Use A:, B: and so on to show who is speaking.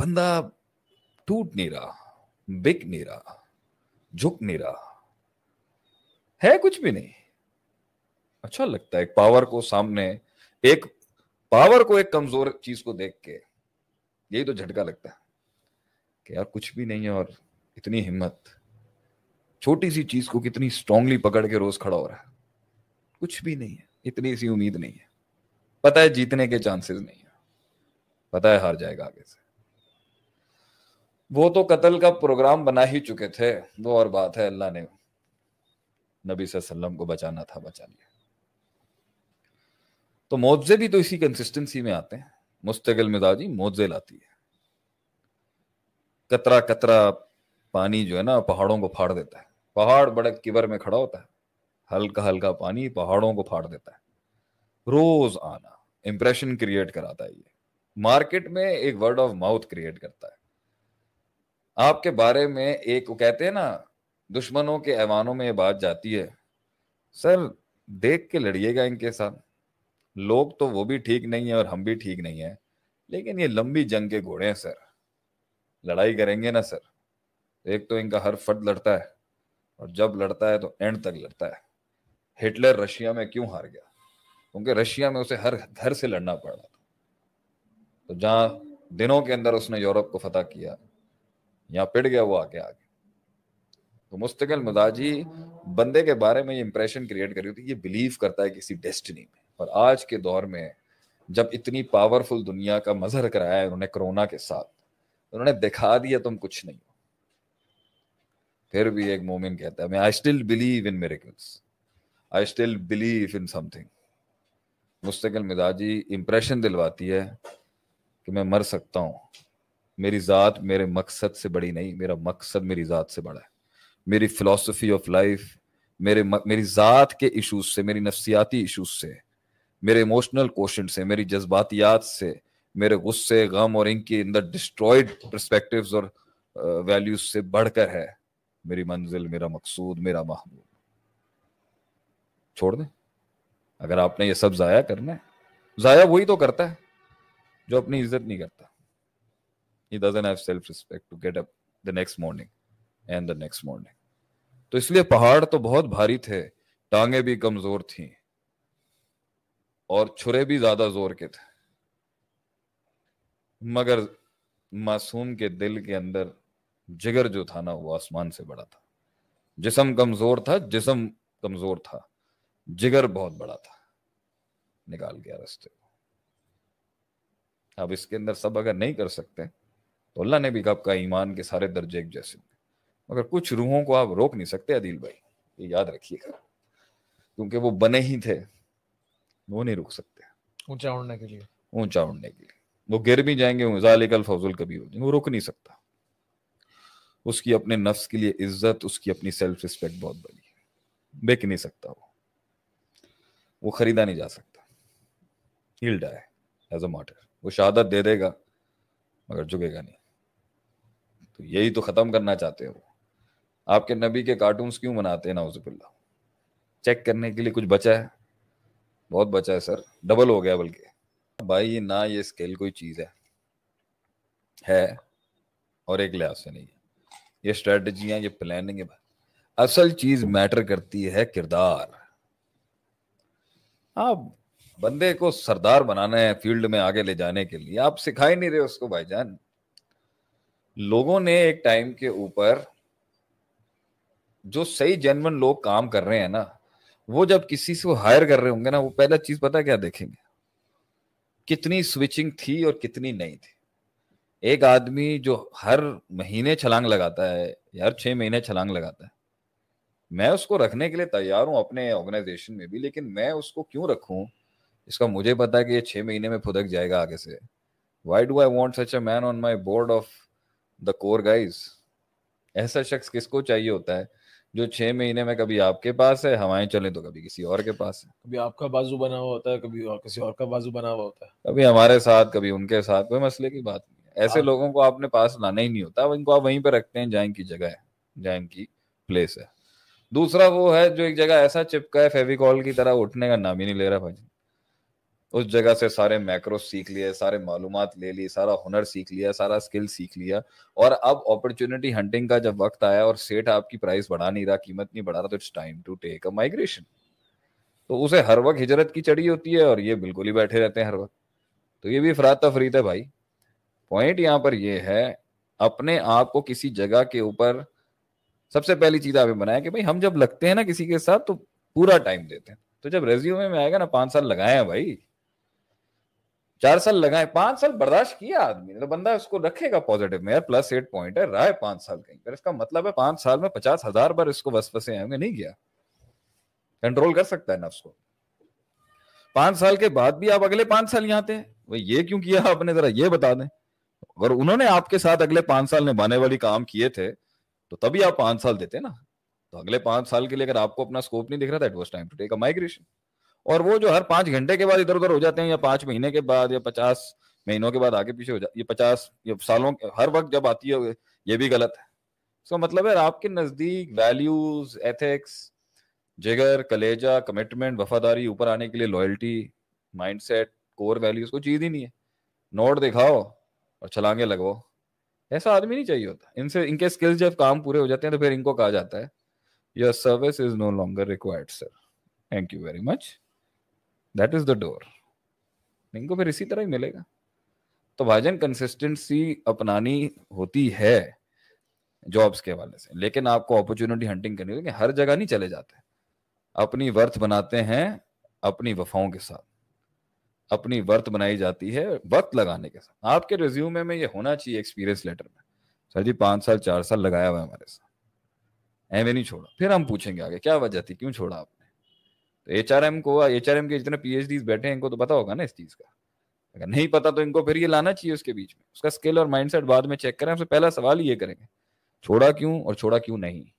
A: बंदा टूट नहीं रहा बिक नहीं रहा झुक नहीं रहा है कुछ भी नहीं अच्छा लगता है एक पावर को सामने एक पावर को एक कमजोर चीज को देख के यही तो झटका लगता है कि यार कुछ भी नहीं है और इतनी हिम्मत छोटी सी चीज को कितनी स्ट्रांगली पकड़ के रोज खड़ा हो रहा है कुछ भी नहीं है इतनी सी उम्मीद नहीं है पता है जीतने के चांसेस नहीं है पता है हार जाएगा आगे से वो तो कत्ल का प्रोग्राम बना ही चुके थे वो और बात है अल्लाह ने नबी सल्लम को बचाना था बचा लिया तो मोजे भी तो इसी कंसिस्टेंसी में आते हैं मुस्तकिल मिजाजी मोजे लाती है कतरा कतरा पानी जो है ना पहाड़ों को फाड़ देता है पहाड़ बड़े किबर में खड़ा होता है हल्का हल्का पानी पहाड़ों को फाड़ देता है रोज आना इंप्रेशन क्रिएट कराता है ये मार्केट में एक वर्ड ऑफ माउथ क्रिएट करता है आपके बारे में एक वो कहते हैं ना दुश्मनों के ऐवानों में ये बात जाती है सर देख के लड़िएगा इनके साथ लोग तो वो भी ठीक नहीं है और हम भी ठीक नहीं है लेकिन ये लंबी जंग के घोड़े हैं सर लड़ाई करेंगे ना सर एक तो इनका हर फर्द लड़ता है और जब लड़ता है तो एंड तक लड़ता है हिटलर रशिया में क्यों हार गया क्योंकि रशिया में उसे हर घर से लड़ना पड़ रहा था तो जहां दिनों के अंदर उसने यूरोप को फतेह किया यहाँ पिट गया वो आके आगे तो मुस्तकिल मदाजी बंदे के बारे में ये इंप्रेशन क्रिएट कर रही होती है ये बिलीव करता है किसी डेस्टिनी में और आज के दौर में जब इतनी पावरफुल दुनिया का मजहर कराया है उन्होंने कोरोना के साथ उन्होंने दिखा दिया तुम कुछ नहीं हो फिर भी एक मोमिन कहता है मैं I still believe in miracles I still believe in something मुस्तकिल मिजाजी इम्प्रेशन दिलवाती है कि मैं मर सकता हूँ मेरी ज़ात मेरे मकसद से बड़ी नहीं मेरा मकसद मेरी ज़ात से बड़ा है मेरी फिलोसफी ऑफ लाइफ मेरे मेरी ज़ात के इशूज़ से मेरी नफसियाती इशूज़ से मेरे इमोशनल कोशन से मेरी जज्बातियात से मेरे गुस्से गम और इनके अंदर डिस्ट्रॉयड परस्पेक्टिव और वैल्यूज से बढ़कर है मेरी मंजिल मेरा मकसूद मेरा महमूद छोड़ दें अगर आपने ये सब ज़ाया करना है ज़ाया वही तो करता है जो अपनी इज्जत नहीं करता he doesn't have self respect to get up the next morning and the next morning तो इसलिए पहाड़ तो बहुत भारी थे टांगे भी कमजोर थी और छुरे भी ज्यादा जोर के थे मगर मासूम के दिल के अंदर जिगर जो था ना वो आसमान से बड़ा था जिसम कमजोर था जिसम कमजोर था जिगर बहुत बड़ा था निकाल गया रास्ते अब इसके अंदर सब अगर नहीं कर सकते तो अल्लाह ने भी कब आपका ईमान के सारे दर्जे एक जैसे मगर कुछ रूहों को आप रोक नहीं सकते अदिल भाई ये याद रखिएगा क्योंकि वो बने ही थे वो नहीं रुक सकते ऊंचा उड़ने के लिए ऊंचा उड़ने के लिए वो गिर भी जाएंगे जालिकल फौजुल कभी हो जाएंगे वो रुक नहीं सकता उसकी अपने नफ्स के लिए इज्जत उसकी अपनी सेल्फ रिस्पेक्ट बहुत बड़ी है बिक नहीं सकता वो वो खरीदा नहीं जा सकता he'll die as a martyr वो शहादत दे देगा मगर झुकेगा नहीं तो यही तो ख़त्म करना चाहते हो आपके नबी के कार्टून क्यों बनाते हैं नाउजबिल्ला चेक करने के लिए कुछ बचा है बहुत बचा है सर डबल हो गया बल्कि भाई ये ना ये स्केल कोई चीज़ है है और एक लिहाज से नहीं है ये स्ट्रेटजिया ये प्लानिंग है असल चीज़ मैटर करती है किरदार आप बंदे को सरदार बनाना है फील्ड में आगे ले जाने के लिए आप सिखा ही नहीं रहे उसको भाईजान लोगों ने एक टाइम के ऊपर जो सही जनवन लोग काम कर रहे हैं ना वो जब किसी से हायर कर रहे होंगे ना वो पहला चीज पता क्या देखेंगे कितनी स्विचिंग थी और कितनी नहीं थी एक आदमी जो हर महीने छलांग लगाता है हर छह महीने छलांग लगाता है मैं उसको रखने के लिए तैयार हूं अपने ऑर्गेनाइजेशन में भी लेकिन मैं उसको क्यों रखूं इसका मुझे पता है कि ये छह महीने में फुदक जाएगा आगे से why do I want such a man on my board of the core guys ऐसा शख्स किसको चाहिए होता है जो छह महीने में कभी आपके पास है हवाएं चले तो कभी किसी और के पास है कभी आपका बाजू बना हुआ होता है कभी और किसी और का बाजू बना हुआ होता है कभी हमारे साथ कभी उनके साथ कोई मसले की बात नहीं है ऐसे हाँ। लोगों को आपने पास लाना ही नहीं होता इनको आप वहीं पर रखते हैं जैन की जगह है जैन की प्लेस है दूसरा वो है जो एक जगह ऐसा चिपका है फेविकॉल की तरह उठने का नाम ही नहीं ले रहा भाई उस जगह से सारे मैक्रो सीख लिए सारे मालूम ले ली सारा हुनर सीख लिया सारा स्किल सीख लिया और अब अपॉर्चुनिटी हंटिंग का जब वक्त आया और सेठ आपकी प्राइस बढ़ा नहीं रहा कीमत नहीं बढ़ा रहा तो it's time to take a migration तो उसे हर वक्त हिजरत की चढ़ी होती है और ये बिल्कुल ही बैठे रहते हैं हर वक्त तो ये भी अफरात तफरीत है भाई पॉइंट यहाँ पर यह है अपने आप को किसी जगह के ऊपर सबसे पहली चीज आपने बनाया कि भाई हम जब लगते हैं ना किसी के साथ तो पूरा टाइम देते हैं तो जब रेज्यूमे में आएगा ना पांच साल लगाए हैं भाई चार साल लगाए पांच साल बर्दाश्त किया आदमी ने तो बंदा उसको रखेगा पॉजिटिव में यार प्लस एट पॉइंट है रहा है पांच साल कहीं पर इसका मतलब है पांच साल में पचास हजार बार इसको बस वसवसे आएंगे नहीं गया कंट्रोल कर सकता है नफ्स को पांच साल के बाद भी आप अगले पांच साल यहाँ हैं भाई ये क्यों किया आपने जरा ये बता दें अगर उन्होंने आपके साथ अगले पांच साल निभाने वाली काम किए थे तो तभी आप पांच साल देते ना तो अगले पांच साल के लिए अगर आपको अपना स्कोप नहीं दिख रहा था it was time to take a migration और वो जो हर पांच घंटे के बाद इधर उधर हो जाते हैं या पांच महीने के बाद या पचास महीनों के बाद आगे पीछे हो जाते ये पचास ये सालों हर वक्त जब आती है ये भी गलत है सो so, मतलब है आपके नजदीक वैल्यूज एथिक्स जिगर कलेजा कमिटमेंट वफादारी ऊपर आने के लिए लॉयल्टी माइंडसेट कोर वैल्यूज कोई चीज ही नहीं है नोट दिखाओ और छलांगे लगाओ ऐसा आदमी नहीं चाहिए होता इनसे इनके स्किल्स जब काम पूरे हो जाते हैं तो फिर इनको कहा जाता है your service is no longer required sir thank you very much that is the door इनको फिर इसी तरह ही मिलेगा तो भाईजन कंसिस्टेंसी अपनानी होती है जॉब्स के हवाले से लेकिन आपको अपॉर्चुनिटी हंटिंग करनी होगी हर जगह नहीं चले जाते अपनी वर्थ बनाते हैं अपनी वफाओं के साथ अपनी वर्थ बनाई जाती है वक्त लगाने के साथ आपके रिज्यूमे में ये होना चाहिए एक्सपीरियंस लेटर में सर जी पांच साल चार साल लगाया हुआ है हमारे साथ एवे नहीं छोड़ा फिर हम पूछेंगे आगे क्या वजह थी क्यों छोड़ा आप एच आर एम को एच आर एम के जितने पी एच डी बैठे हैं इनको तो पता होगा ना इस चीज का अगर नहीं पता तो इनको फिर ये लाना चाहिए उसके बीच में उसका स्किल और सेट बाद में चेक करें उससे पहला सवाल ये करेंगे छोड़ा क्यों और छोड़ा क्यों नहीं